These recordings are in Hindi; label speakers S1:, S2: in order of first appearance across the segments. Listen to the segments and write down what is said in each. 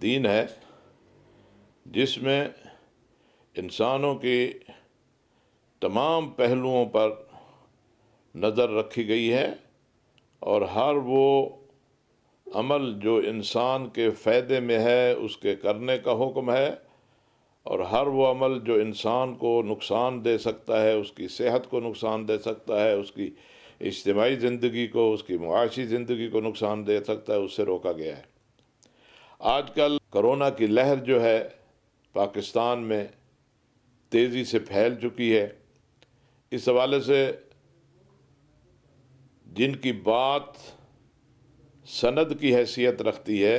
S1: दीन है जिसमें इंसानों के तमाम पहलुओं पर नज़र रखी गई है और हर वो अमल जो इंसान के फ़ायदे में है उसके करने का हुक्म है और हर वो अमल जो इंसान को नुकसान दे सकता है उसकी सेहत को नुकसान दे सकता है उसकी इज्तमाही ज़िंदगी को उसकी मुआशी ज़िंदगी को नुकसान दे सकता है उससे रोका गया है आजकल कोरोना की लहर जो है पाकिस्तान में तेज़ी से फैल चुकी है इस हवाले से जिनकी बात सनद की हैसियत रखती है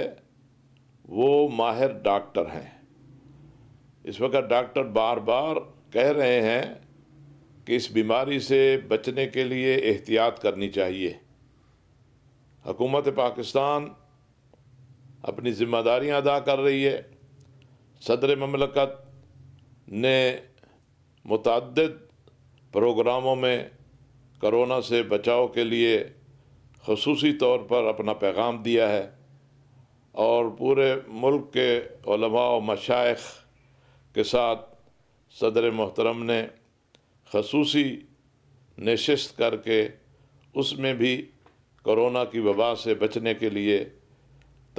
S1: वो माहिर डॉक्टर हैं इस वक्त डॉक्टर बार बार कह रहे हैं कि इस बीमारी से बचने के लिए एहतियात करनी चाहिए हुकूमत पाकिस्तान अपनी ज़िम्मेदारियां अदा कर रही है सदर ममलकत ने मुतद प्रोग्रामों में करोना से बचाव के लिए खसूसी तौर पर अपना पैगाम दिया है और पूरे मुल्क के और मशाइ के साथ सदर मोहतरम ने खसूसी नशस्त करके उसमें भी कोरोना की वबा से बचने के लिए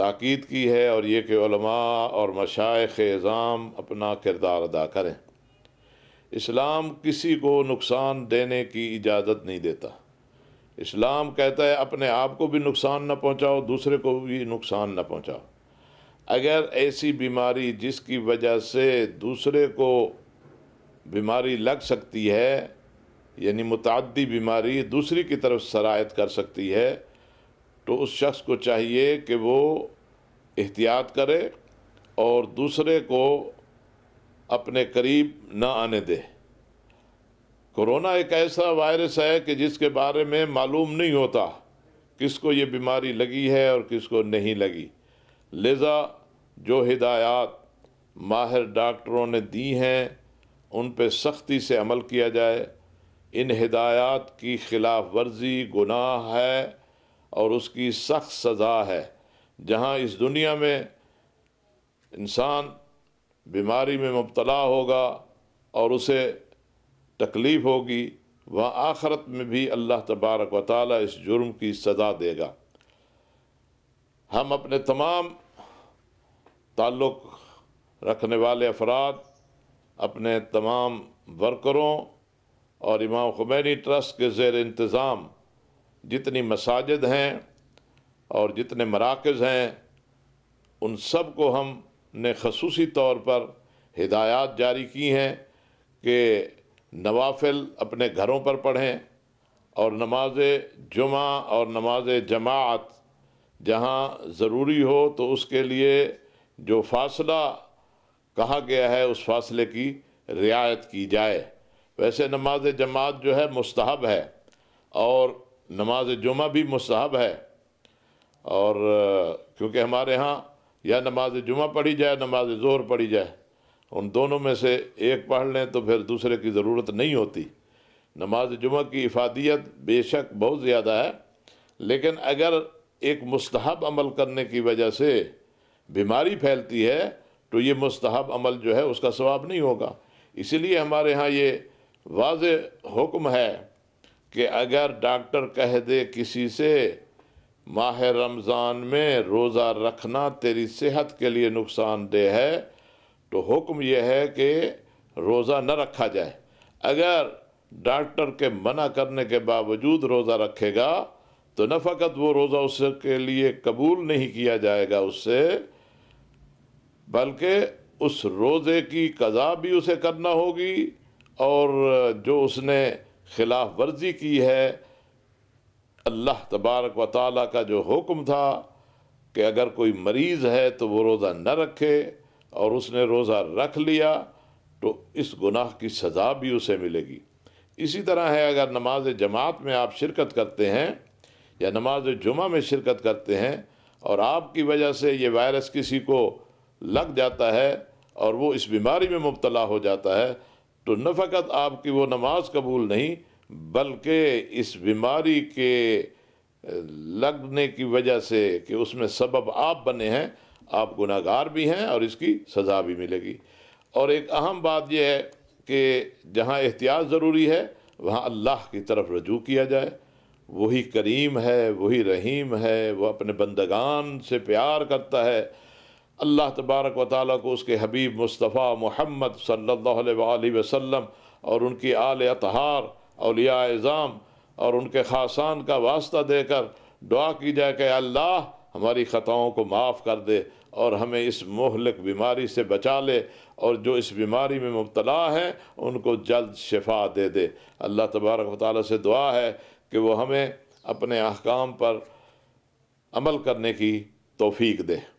S1: ताक़द की है और ये कि और मशाइ एज़ाम अपना किरदार अदा करें इस्लाम किसी को नुकसान देने की इजाज़त नहीं देता इस्लाम कहता है अपने आप को भी नुकसान न पहुंचाओ दूसरे को भी नुकसान न पहुंचाओ अगर ऐसी बीमारी जिसकी वजह से दूसरे को बीमारी लग सकती है यानी मुतदी बीमारी दूसरी की तरफ शरात कर सकती है तो उस शख्स को चाहिए कि वो एहतियात करे और दूसरे को अपने करीब ना आने दे कोरोना एक ऐसा वायरस है कि जिसके बारे में मालूम नहीं होता किसको ये बीमारी लगी है और किसको नहीं लगी लिजा जो हिदायत माहिर डॉक्टरों ने दी हैं उन पर सख्ती से अमल किया जाए इन हिदायत की खिलाफ वर्जी गुनाह है और उसकी सख्त सज़ा है जहाँ इस दुनिया में इंसान बीमारी में मुबतला होगा और उसे तकलीफ़ होगी वह आखरत में भी अल्लाह तबारक व ताली इस जुर्म की सज़ा देगा हम अपने तमाम ताल्लुक़ रखने वाले अफराद अपने तमाम वर्करों और इमाम खुमैनी ट्रस्ट के जेर इंतज़ाम जितनी मसाजिद हैं और जितने मराकज़ हैं उन सब को हम ने खसूसी तौर पर हिदायत जारी की हैं कि नवाफिल अपने घरों पर पढ़ें और नमाज जुमा और नमाज जमात जहाँ ज़रूरी हो तो उसके लिए जो फासला कहा गया है उस फासले की रियायत की जाए वैसे नमाज जमात जो है मुस्तहब है और नमाज जुमा भी मस्तहब है और क्योंकि हमारे यहाँ या नमाज जुमा पढ़ी जाए नमाज ज़ोर पढ़ी जाए उन दोनों में से एक पढ़ लें तो फिर दूसरे की ज़रूरत नहीं होती नमाज जुमा की इफादियत बेशक बहुत ज़्यादा है लेकिन अगर एक मस्तहब अमल करने की वजह से बीमारी फैलती है तो ये मस्तहब अमल जो है उसका सवाब नहीं होगा इसीलिए हमारे यहाँ ये वाज हुक्म है कि अगर डॉक्टर कह दे किसी से माह रमज़ान में रोज़ा रखना तेरी सेहत के लिए नुकसानदेह है तो हुक्म यह है कि रोज़ा न रखा जाए अगर डॉक्टर के मना करने के बावजूद रोज़ा रखेगा तो न फ़कत वो रोज़ा उसके लिए कबूल नहीं किया जाएगा उससे बल्कि उस रोज़े की कज़ा भी उसे करना होगी और जो उसने खिलाफ वर्जी की है अल्लाह तबारक व ताली का जो हुक्म था कि अगर कोई मरीज़ है तो वो रोज़ा न रखे और उसने रोज़ा रख लिया तो इस गुनाह की सज़ा भी उसे मिलेगी इसी तरह है अगर नमाज जमात में आप शिरकत करते हैं या नमाज जुमा में शिरकत करते हैं और आपकी वजह से ये वायरस किसी को लग जाता है और वो इस बीमारी में मुबतला हो जाता है तो न फकत आपकी वो नमाज कबूल नहीं बल्कि इस बीमारी के लगने की वजह से कि उसमें सबब आप बने हैं आप गुनागार भी हैं और इसकी सज़ा भी मिलेगी और एक अहम बात यह है कि जहाँ एहतियात ज़रूरी है वहाँ अल्लाह की तरफ रजू किया जाए वही करीम है वही रहीम है वह अपने बंदगान से प्यार करता है अल्लाह तबारक व ताली को उसके हबीब मुस्तफ़ा मोहम्मद सल्ला वसम और उनकी आल अतहार अलिया एज़ाम और उनके खासान का वास्ता देकर दुआ की जाए कि अल्लाह हमारी ख़ताओं को माफ़ कर दे और हमें इस मोहलक बीमारी से बचा ले और जो इस बीमारी में मुबतला है उनको जल्द शफा दे दे अल्लाह तबारक ताली से दुआ है कि वो हमें अपने अहकाम पर अमल करने की तोफ़ी दें